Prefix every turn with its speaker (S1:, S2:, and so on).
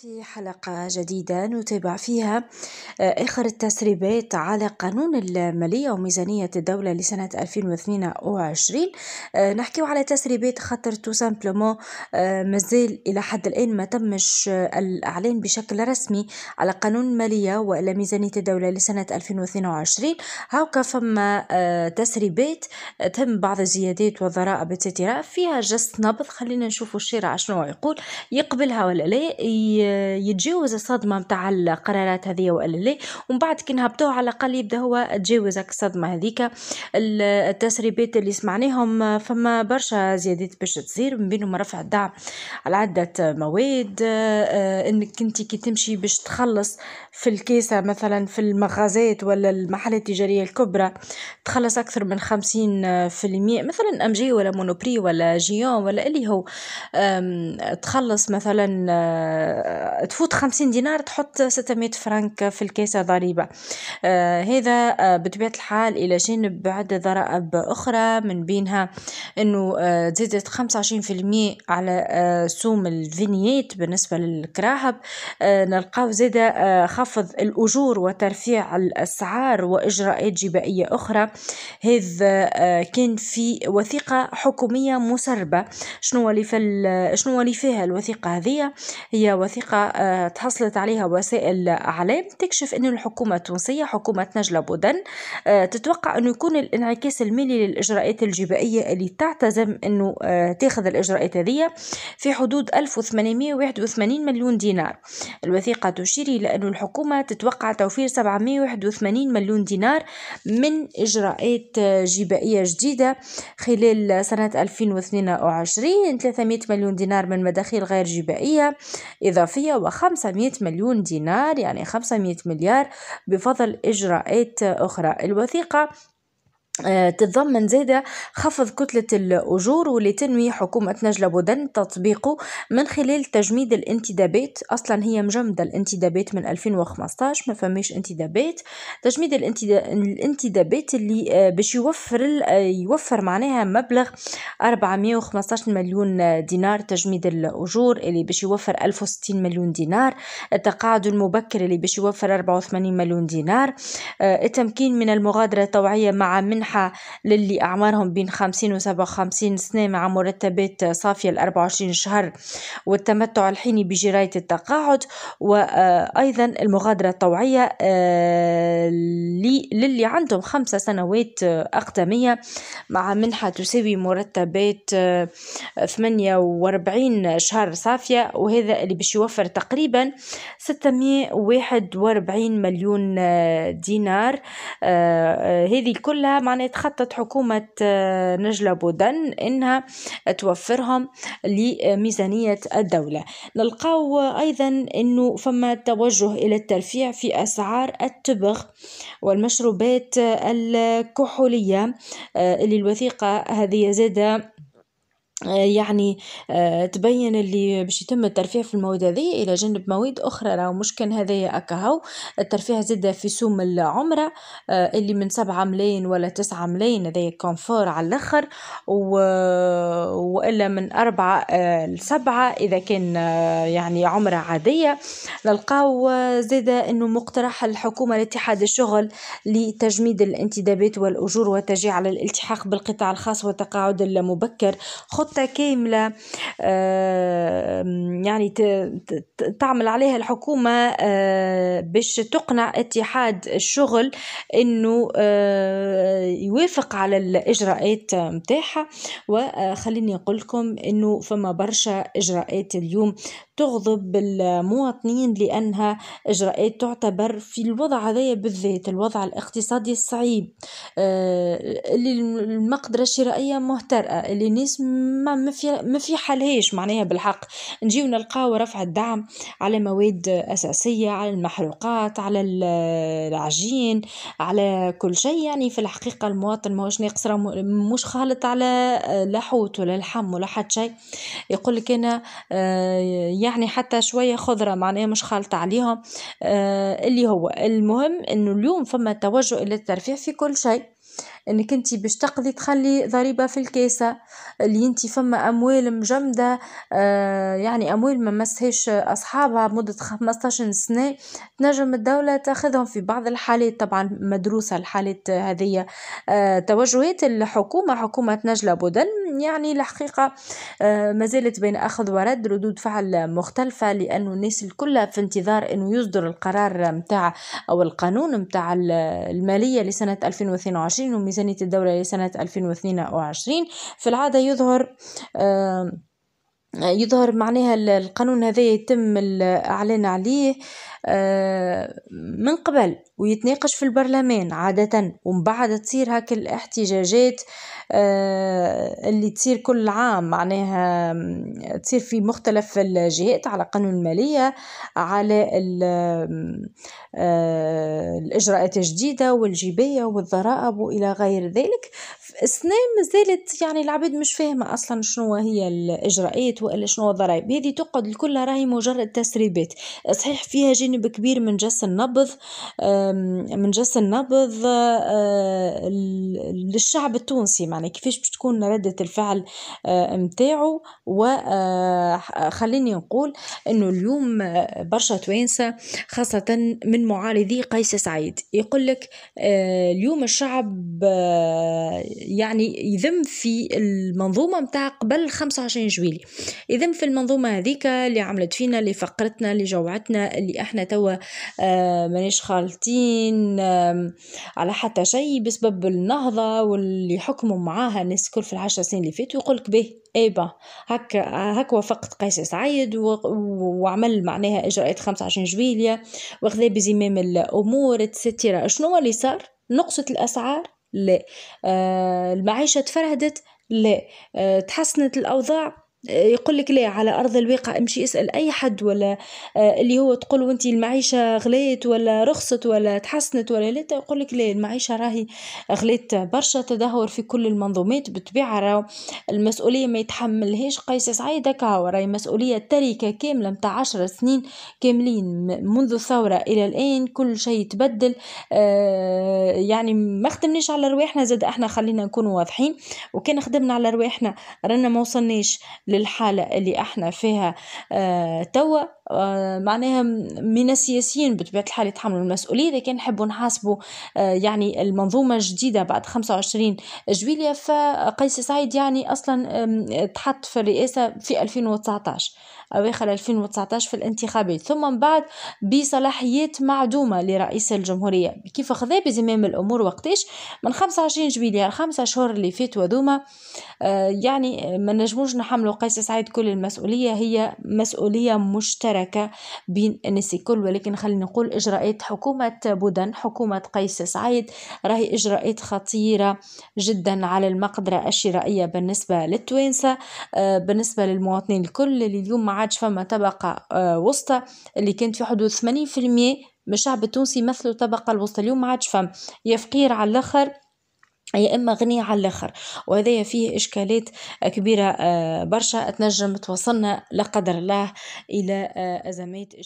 S1: في حلقة جديدة نتابع فيها آه، آخر التسريبات على قانون المالية وميزانية الدولة لسنة 2022 آه نحكيو على تسريبات خاطر تو سامبلومون آه مازال إلى حد الآن ما تمش آه، الإعلان بشكل رسمي على قانون المالية وإلى ميزانية الدولة لسنة 2022 هاوكا فما آه، تسريبات تم بعض الزيادات والضرائب اتسترا فيها جس نبض خلينا نشوفوا الشارع شنو يقول يقبلها ولا لا يتجاوز الصدمه نتاع القرارات هذه والا لا ومن بعد كي نهبطوه على الاقل يبدا هو تجاوز الصدمه هذيك التسريبات اللي سمعناهم فما برشا زيادات باش تصير من بينهم رفع الدعم على عده مواد انك انت كي تمشي باش تخلص في الكيسه مثلا في المغازات ولا المحلات التجاريه الكبرى تخلص اكثر من 50% مثلا ام جي ولا مونوبري ولا جيون ولا اللي هو تخلص مثلا آه، تفوت خمسين دينار تحط ستمية فرنك في الكيسة ضريبة آه، هذا آه، بطبيعة الحال إلى جانب بعد ضرائب أخرى من بينها أنه زادت خمسة وعشرين في المية على سوم الفينيات بالنسبة للكراهب نلقاو زادة خفض الأجور وترفيع الأسعار وإجراءات جبائية أخرى هذا كان في وثيقة حكومية مسربة شنو اللي شنو اللي فيها الوثيقة هذه هي وثيقة الحقيقة آه، تحصلت عليها وسائل أعلام تكشف أن الحكومة التونسية حكومة نجلة بودن آه، تتوقع أنه يكون الانعكاس المالي للإجراءات الجبائية اللي تعتزم أنه آه، تاخذ الإجراءات هذه في حدود 1881 مليون دينار الوثيقة تشير إلى أن الحكومة تتوقع توفير 781 مليون دينار من إجراءات جبائية جديدة خلال سنة 2022 300 مليون دينار من مداخيل غير جبائية إضافة الإضافية و500 مليون دينار يعني 500 مليار بفضل إجراءات أخرى الوثيقة آه، تتضمن زادة خفض كتلة الأجور ولتنوي حكومة نجلة بودن تطبيقه من خلال تجميد الانتدابات أصلا هي مجمدة الانتدابات من 2015 ما فماش انتدابات تجميد الانتدابات اللي آه، باش يوفر آه، يوفر معناها مبلغ 415 مليون دينار تجميد الأجور اللي باش يوفر 1060 مليون دينار التقاعد المبكر اللي باش يوفر 84 مليون دينار آه، التمكين من المغادرة الطوعية مع منحة للي أعمارهم بين 50 و 57 سنة مع مرتبات صافية ل 24 شهر والتمتع الحيني بجراية التقاعد وأيضا المغادرة الطوعية آه، للي عندهم خمسة سنوات آه، أقدمية مع منحة تساوي مرتب بيت 48 آه، شهر صافية وهذا اللي باش يوفر تقريبا 641 مليون آه، دينار آه، هذه كلها معناها تخطط حكومة نجلة بودن انها توفرهم لميزانية الدولة نلقاو ايضا انه فما توجه الى الترفيع في اسعار التبغ والمشروبات الكحولية اللي الوثيقة هذه زادة Obrigada. آه، يعني آه، تبين اللي باش يتم الترفيه في المواد هذه الى جانب مواد اخرى راهو مش كان هذا اكاهو الترفيه زاده في سوم العمره آه، اللي من سبعة ملايين ولا تسعة ملايين هذا كونفور على الاخر و... والا من أربعة لسبعة اذا كان يعني عمره عاديه نلقاو زاده انه مقترح الحكومه لاتحاد الشغل لتجميد الانتدابات والاجور والتشجيع على الالتحاق بالقطاع الخاص والتقاعد المبكر خط خطة كاملة آه، يعني تعمل عليها الحكومة آه، باش تقنع اتحاد الشغل انه آه، يوافق على الاجراءات نتاعها وخليني نقول لكم انه فما برشا اجراءات اليوم تغضب المواطنين لانها اجراءات تعتبر في الوضع هذايا بالذات الوضع الاقتصادي الصعيب اللي المقدره الشرائيه مهترئه اللي الناس ما في ما في هيش معناها بالحق نجيو نلقاو رفع الدعم على مواد اساسيه على المحروقات على العجين على كل شيء يعني في الحقيقه المواطن ماهوش ناقص مش خالط على آه، لا حوت ولا لحم ولا حتى شيء يقول لك انا آه، يعني حتى شويه خضره معناها مش خالطه عليهم آه، اللي هو المهم انه اليوم فما توجه الى الترفيه في كل شيء انك انت باش تقضي تخلي ضريبة في الكاسة اللي انت فما اموال مجمدة آه يعني اموال ما مسهاش اصحابها مدة 15 سنة تنجم الدولة تاخذهم في بعض الحالات طبعا مدروسة الحالات هذه آه توجهات الحكومة حكومة نجلة بودن يعني الحقيقة آه ما زالت بين اخذ ورد ردود فعل مختلفة لانه الناس الكل في انتظار انه يصدر القرار نتاع او القانون نتاع المالية لسنة 2022 ميزانية الدولة لسنة 2022 في العادة يظهر يظهر معناها القانون هذا يتم الإعلان عليه آه، من قبل ويتناقش في البرلمان عادة ومن بعد تصير هاك الاحتجاجات آه، اللي تصير كل عام معناها تصير في مختلف الجهات على قانون المالية على آه، الإجراءات الجديدة والجيبية والضرائب وإلى غير ذلك سنين ما زالت يعني العباد مش فاهمة أصلا شنو هي الإجراءات وإلا شنو الضرائب هذه تقعد الكل راهي مجرد تسريبات صحيح فيها جانب كبير من جس النبض من جس النبض آه، للشعب التونسي معناها كيفاش باش تكون ردة الفعل آه، متاعو وخليني آه، نقول انه اليوم برشا توانسة خاصة من معارضي قيس سعيد يقول لك اليوم الشعب يعني يذم في المنظومه نتاع قبل 25 جويلي يذم في المنظومه هذيك اللي عملت فينا اللي فقرتنا اللي جوعتنا اللي احنا توا آه، مانيش خالطين آه، على حتى شيء بسبب النهضه واللي حكموا معاها الناس كل في العشر سنين اللي فاتوا يقولك به ايبا هك هك وافقت قيس سعيد و... وعمل معناها اجراءات 25 جويليه واخذ بزمام الامور اتسيتيرا شنو اللي صار نقصت الاسعار لا آه، المعيشة تفرهدت لا آه، تحسنت الأوضاع يقول لك لا على ارض الواقع امشي اسال اي حد ولا آه، اللي هو تقول وانت المعيشه غلات ولا رخصت ولا تحسنت ولا لا يقول لك لا المعيشه راهي غلات برشا تدهور في كل المنظومات بالطبيعه راه المسؤوليه ما يتحملهاش قيس سعيد هكا راهي مسؤوليه تركه كامله متاع عشر سنين كاملين منذ الثوره الى الان كل شيء تبدل آه، يعني ما خدمناش على رواحنا زاد احنا خلينا نكونوا واضحين وكان خدمنا على رواحنا رانا ما وصلناش للحالة اللي احنا فيها آه، توا آه، معناها من السياسيين بطبيعة الحال يتحملوا المسؤولية إذا كان نحبوا نحاسبوا آه، يعني المنظومة الجديدة بعد 25 جويلية فقيس سعيد يعني أصلا تحط في الرئاسة في 2019 أواخر 2019 في الانتخابات ثم من بعد بصلاحيات معدومة لرئيس الجمهورية كيف خذا بزمام الأمور وقتاش من 25 جويلية الخمسة شهور اللي فاتوا هذوما آه، يعني ما نجموش نحملوا قيس سعيد كل المسؤولية هي مسؤولية مشتركة بين الناس الكل ولكن خلينا نقول إجراءات حكومة بودن حكومة قيس سعيد راهي إجراءات خطيرة جدا على المقدرة الشرائية بالنسبة للتوانسة آه، بالنسبة للمواطنين الكل اللي اليوم عادش فما طبقة آه، وسطى اللي كانت في حدود 80% من الشعب التونسي يمثلوا الطبقة الوسطى اليوم ما عادش فما يا فقير على الآخر يا اما غني على الاخر وهذايا فيه اشكالات كبيره آه، برشا تنجم توصلنا لا قدر الله الى آه، ازمات اجتماعية.